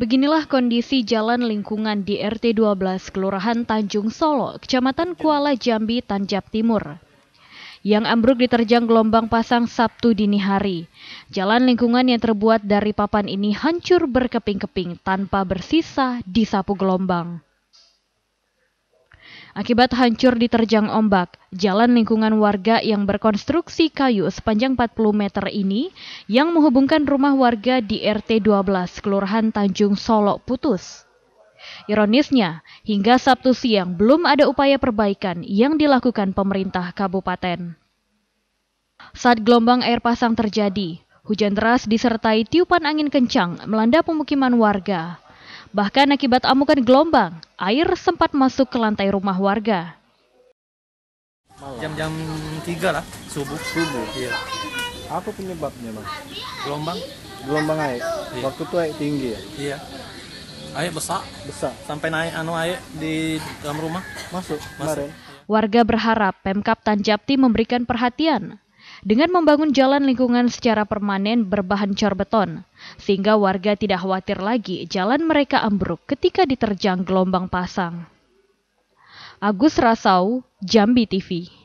Beginilah kondisi jalan lingkungan di RT 12 Kelurahan Tanjung Solo, Kecamatan Kuala Jambi, Tanjab Timur. Yang ambruk diterjang gelombang pasang Sabtu dini hari. Jalan lingkungan yang terbuat dari papan ini hancur berkeping-keping tanpa bersisa disapu gelombang. Akibat hancur diterjang ombak, jalan lingkungan warga yang berkonstruksi kayu sepanjang 40 meter ini yang menghubungkan rumah warga di RT 12 Kelurahan Tanjung Solok putus. Ironisnya, hingga Sabtu siang belum ada upaya perbaikan yang dilakukan pemerintah kabupaten. Saat gelombang air pasang terjadi, hujan deras disertai tiupan angin kencang melanda pemukiman warga. Bahkan akibat amukan gelombang, air sempat masuk ke lantai rumah warga. Jam-jam tiga lah, subuh. Subuh? Iya. Apa penyebabnya, Bang? Gelombang. Gelombang air? Iya. Waktu itu air tinggi ya? Iya. Air besar. Besar. Sampai naik anu air di dalam rumah. Masuk, Masuk. Kemarin. Warga berharap Pemkap Tanjapti memberikan perhatian dengan membangun jalan lingkungan secara permanen berbahan cor beton, sehingga warga tidak khawatir lagi jalan mereka ambruk ketika diterjang gelombang pasang. Agus Rasau, Jambi TV